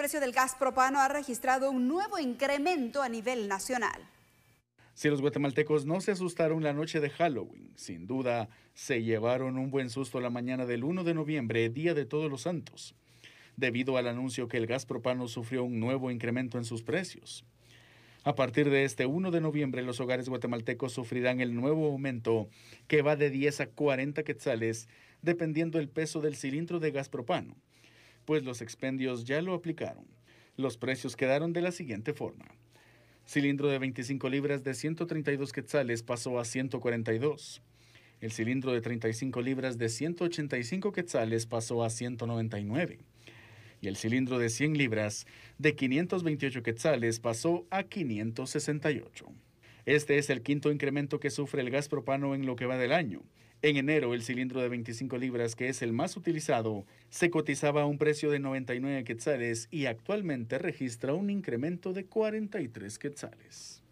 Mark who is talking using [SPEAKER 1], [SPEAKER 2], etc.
[SPEAKER 1] precio del gas propano ha registrado un nuevo incremento a nivel nacional.
[SPEAKER 2] Si los guatemaltecos no se asustaron la noche de Halloween, sin duda se llevaron un buen susto la mañana del 1 de noviembre, Día de Todos los Santos, debido al anuncio que el gas propano sufrió un nuevo incremento en sus precios. A partir de este 1 de noviembre, los hogares guatemaltecos sufrirán el nuevo aumento que va de 10 a 40 quetzales, dependiendo el peso del cilindro de gas propano, pues los expendios ya lo aplicaron. Los precios quedaron de la siguiente forma. Cilindro de 25 libras de 132 quetzales pasó a 142. El cilindro de 35 libras de 185 quetzales pasó a 199. Y el cilindro de 100 libras de 528 quetzales pasó a 568. Este es el quinto incremento que sufre el gas propano en lo que va del año. En enero, el cilindro de 25 libras, que es el más utilizado, se cotizaba a un precio de 99 quetzales y actualmente registra un incremento de 43 quetzales.